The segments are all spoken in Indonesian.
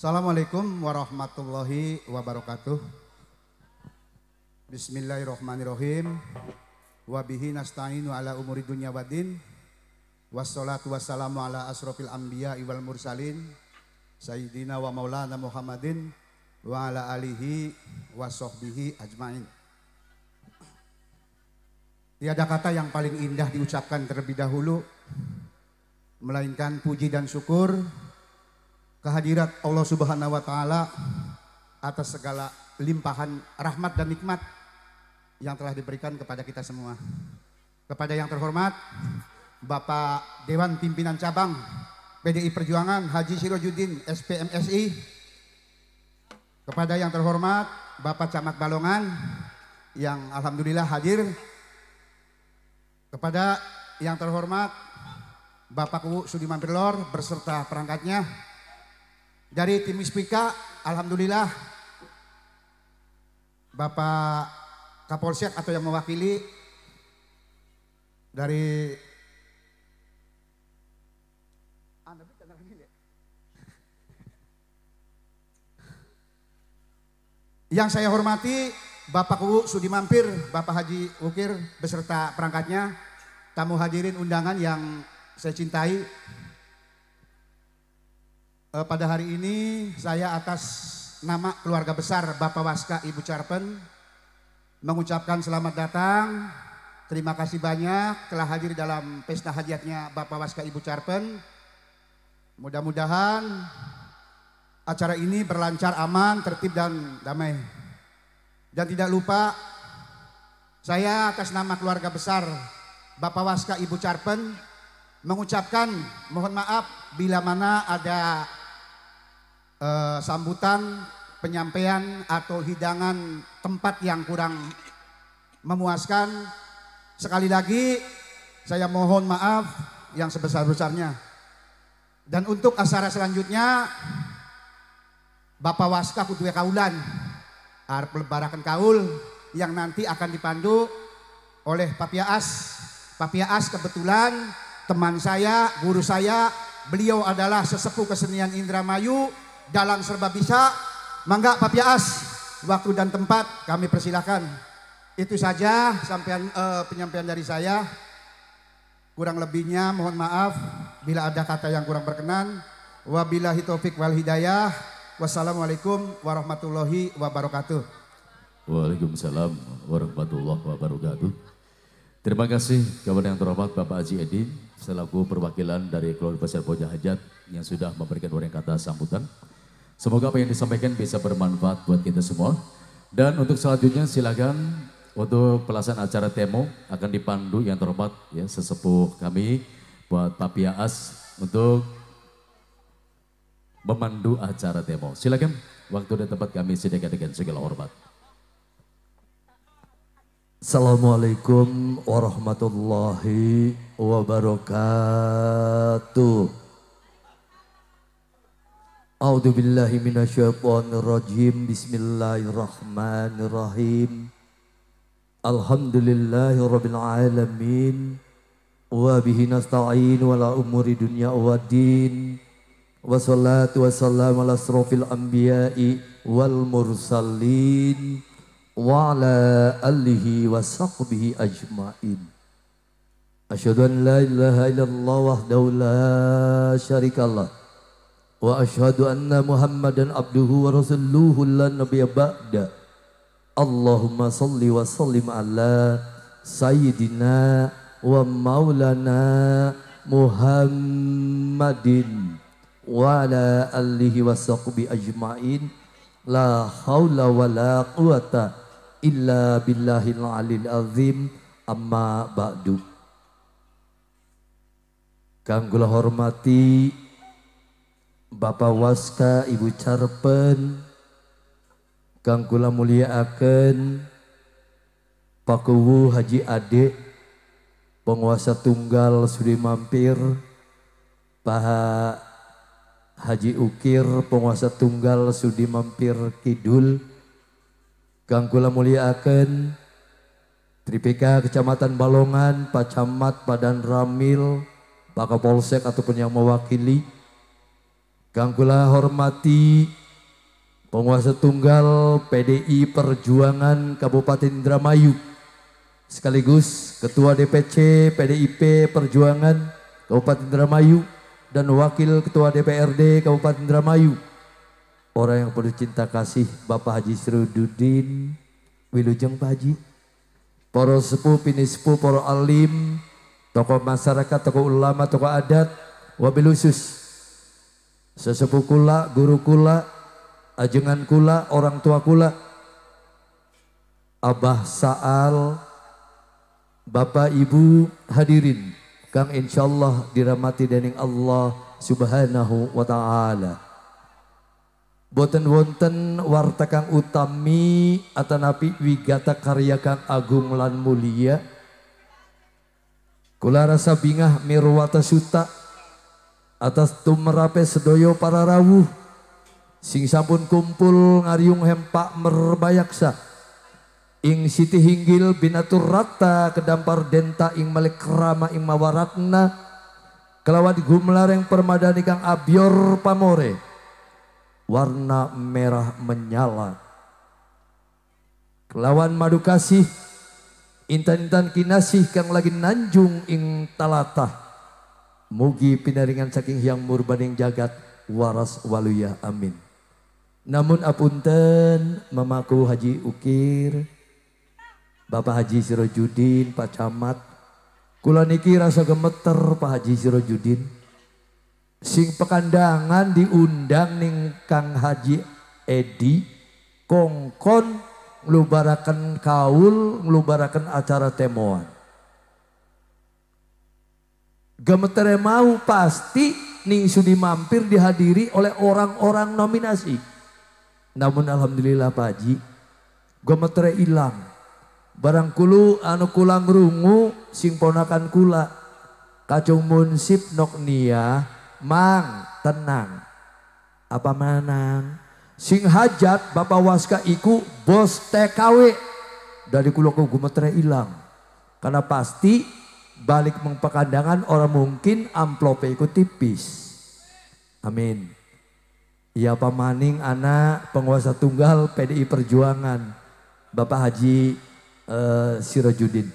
Assalamualaikum warahmatullahi wabarakatuh. Bismillahirrahmanirrahim. Wabihi nasta'inu ala umuri dunya wadin. Wassalatu wassalamu ala asrofil anbiya iwal mursalin. Sayyidina wa maulana Muhammadin wa ala alihi wa sahbihi ajmain. Tiada kata yang paling indah diucapkan terlebih dahulu melainkan puji dan syukur kehadirat Allah Subhanahu wa taala atas segala limpahan rahmat dan nikmat yang telah diberikan kepada kita semua. Kepada yang terhormat Bapak Dewan Pimpinan Cabang PDI Perjuangan Haji Sirojudin SPMSI. Kepada yang terhormat Bapak Camat Balongan yang alhamdulillah hadir. Kepada yang terhormat Bapak Kubu Sudiman Pilor berserta perangkatnya dari tim Ispika, Alhamdulillah Bapak Kapolsek atau yang mewakili dari Yang saya hormati Bapak Kuwu Sudi Mampir, Bapak Haji Ukir beserta perangkatnya, tamu hadirin undangan yang saya cintai, Eh, pada hari ini saya atas nama keluarga besar Bapak Waska Ibu Carpen mengucapkan selamat datang. Terima kasih banyak telah hadir dalam pesta hajatnya Bapak Waska Ibu Carpen. Mudah-mudahan acara ini berlancar aman, tertib dan damai. Dan tidak lupa saya atas nama keluarga besar Bapak Waska Ibu Carpen mengucapkan mohon maaf bila mana ada eh, sambutan, penyampaian atau hidangan tempat yang kurang memuaskan. Sekali lagi saya mohon maaf yang sebesar-besarnya. Dan untuk acara selanjutnya Bapak Waska Kutuwe Kaulan harap lebarakan kaul yang nanti akan dipandu oleh Papia As. Papia As kebetulan teman saya, guru saya, beliau adalah sesepuh kesenian Indramayu dalang serba bisa, mangga As, waktu dan tempat kami persilahkan. Itu saja sampean, uh, penyampaian dari saya. Kurang lebihnya mohon maaf bila ada kata yang kurang berkenan. Wabillahi taufik wal hidayah. Wassalamualaikum warahmatullahi wabarakatuh. Waalaikumsalam warahmatullahi wabarakatuh. Terima kasih kawan yang terhormat Bapak Haji Edi selaku perwakilan dari keluarga besar Pojah Hajat yang sudah memberikan orang kata sambutan. Semoga apa yang disampaikan bisa bermanfaat buat kita semua. Dan untuk selanjutnya silakan untuk pelaksanaan acara temo akan dipandu yang terhormat ya sesepuh kami buat Papi As untuk memandu acara demo. Silakan waktu dan tempat kami sediakan dengan segala hormat. Assalamualaikum warahmatullahi wabarakatuh. أعوذ بالله من الشيطان الرجيم بسم الله الرحمن الرحيم الحمد لله رب العالمين وبه نستعين ولا أمور الدنيا والدين والصلاة والسلام على أشرف الأنبياء والمرسلين وعلى آله وصحبه أجمعين أشهد أن لا إله إلا الله وحده لا شريك له wa ashadu anna muhammadan abduhu wa rasulluhu la nabiya ba'da Allahumma salli wa sallim ala sayyidina wa maulana muhammadin wa ala alihi wa ajma'in la hawla wa illa billahi al-alil azim amma ba'du kami hormati Bapak Waska, Ibu Carpen, Kang Kula Mulia Aken, Kewu Haji Ade, penguasa tunggal Sudi Mampir, Pak Haji Ukir, penguasa tunggal Sudi Mampir Kidul, Kang Kula Mulia Aken, Tripika Kecamatan Balongan, Pak Camat, Padan Ramil, Pak Kapolsek ataupun yang mewakili, Kang hormati penguasa tunggal PDI Perjuangan Kabupaten Indramayu sekaligus Ketua DPC PDIP Perjuangan Kabupaten Indramayu dan Wakil Ketua DPRD Kabupaten Indramayu orang yang penuh cinta kasih Bapak Haji Serududin Wilujeng Pak Haji poro sepuh pini sepuh alim tokoh masyarakat tokoh ulama tokoh adat wabilusus sesepuh kula, guru kula, ajengan kula, orang tua kula. Abah Sa'al, Bapak Ibu hadirin, Kang insyaallah dirahmati dening Allah Subhanahu wa taala. Boten wonten warta kang utami atanapi wigata karya kang agung lan mulia. Kula rasa bingah mirwata suta atas tumrape sedoyo para rawuh sing sampun kumpul ngariung hempak merbayaksa ing siti hinggil binatur rata kedampar denta ing malik krama ing mawaratna kelawan gumlareng permadani kang abyor pamore warna merah menyala kelawan madu kasih intan-intan kinasih kang lagi nanjung ing talatah Mugi pinaringan saking yang Murbaning jagat waras waluya amin. Namun apunten mamaku Haji Ukir, Bapak Haji Sirojudin, Pak Camat, kula niki rasa gemeter Pak Haji Sirojudin. Sing pekandangan diundang ning Kang Haji Edi kongkon ngelubarakan kaul ngelubarakan acara temuan. Gemetere mau pasti ning sudi mampir dihadiri oleh orang-orang nominasi. Namun alhamdulillah Pak Haji, gemetere hilang. Barangkulu anu kulang rungu sing ponakan kula. Kacung munsip nia, mang tenang. Apa manang? Sing hajat Bapak Waska iku bos TKW. Dari Kulo ke gemetere hilang. Karena pasti balik mengpekandangan orang mungkin amplopnya ikut tipis. Amin. Ya pamaning anak penguasa tunggal PDI Perjuangan Bapak Haji uh, Sirojudin.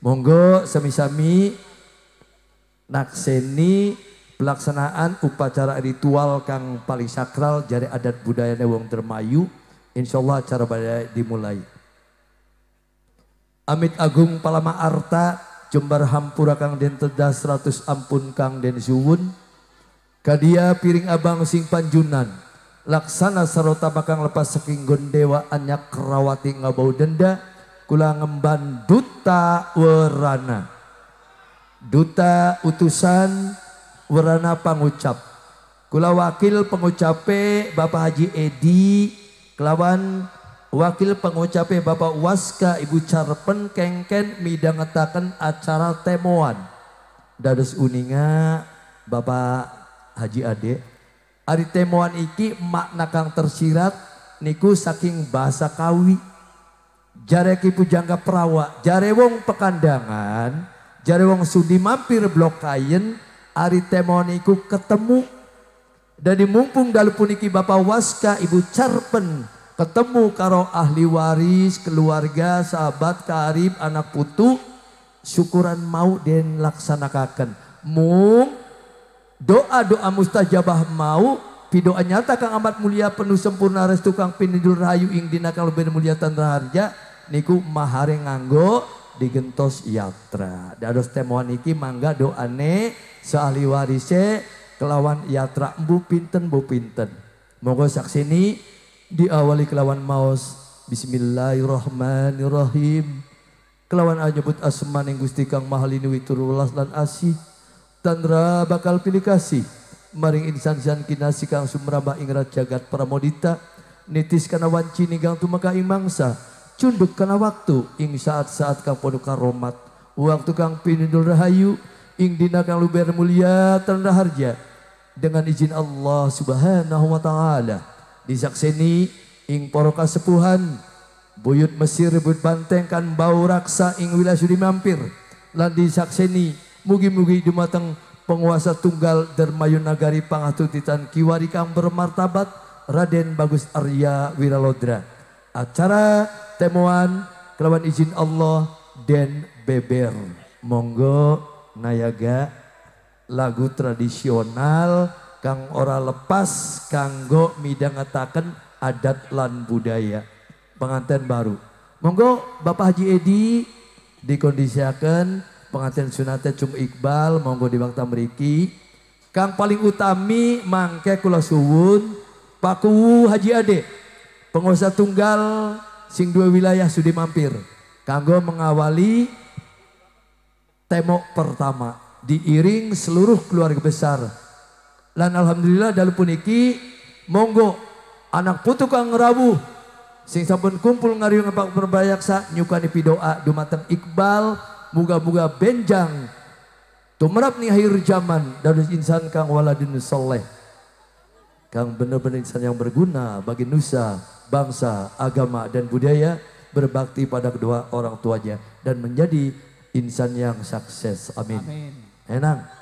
Monggo sami-sami nakseni pelaksanaan upacara ritual kang paling sakral jari adat budaya Wong Dermayu. Insya Allah acara badai dimulai. Amit Agung Palama Arta Jembar hampura Kang Den Tedas ratus ampun Kang Den Suwun. Kadia piring abang sing panjunan. Laksana sarota bakang lepas saking gondewa anyak kerawati ngabau denda. Kula ngemban duta werana. Duta utusan werana pangucap. Kula wakil pengucape Bapak Haji Edi kelawan Wakil pengucapnya Bapak Waska Ibu Carpen Kengken Midang acara temuan, Dados uninga Bapak Haji Ade. Ari temuan iki makna kang tersirat niku saking bahasa kawi. Jare kipu jangka perawa, jare wong pekandangan, jare wong sudi mampir blok kain, ari temuan iku ketemu. Dan mumpung dalpun iki Bapak Waska Ibu Carpen ketemu karo ahli waris, keluarga, sahabat, karib, anak putu, syukuran mau den laksanakan. Mung doa-doa mustajabah mau Pidoa nyata Kang amat mulia penuh sempurna restu Kang pinidur rayu ing dina lebih mulia tentera harja niku mahare nganggo digentos yatra. Dados temuan iki mangga doa doane seahli warise kelawan yatra mbu pinten mbu pinten. Monggo saksini diawali kelawan maos Bismillahirrahmanirrahim kelawan anyebut asman yang gusti kang mahalini witurulas lan asih tanra bakal pilih kasih maring insan zan kinasi kang sumrama ingrat jagat pramodita nitis kana wanci nigang tumaka imangsa mangsa cunduk kana waktu ing saat-saat kang podo romat waktu kang pinindul rahayu ing dina kang luber mulia tanra harja dengan izin Allah subhanahu wa ta'ala disakseni ing poro kasepuhan buyut Mesir rebut banteng kan bau raksa ing wilayah sudi mampir lan sakseni mugi-mugi dumateng penguasa tunggal dermayu nagari titan kiwari kang bermartabat Raden Bagus Arya Wiralodra acara temuan kelawan izin Allah dan Beber monggo nayaga lagu tradisional kang ora lepas kanggo midangetaken adat lan budaya pengantin baru. Monggo Bapak Haji Edi dikondisikan pengantin sunatnya Cung Iqbal monggo di bangta meriki. Kang paling utami mangke kula suwun Paku Haji Ade pengusaha tunggal sing dua wilayah sudi mampir kanggo mengawali temok pertama diiring seluruh keluarga besar Lan alhamdulillah dalu puniki monggo anak putu kang rabu sing sabun kumpul ngariung ngapak perbayaksa nyukani pidoa dumateng Iqbal muga-muga benjang tumrap nih akhir zaman dari insan kang waladin soleh kang bener-bener insan yang berguna bagi nusa bangsa agama dan budaya berbakti pada kedua orang tuanya dan menjadi insan yang sukses amin, amin. enang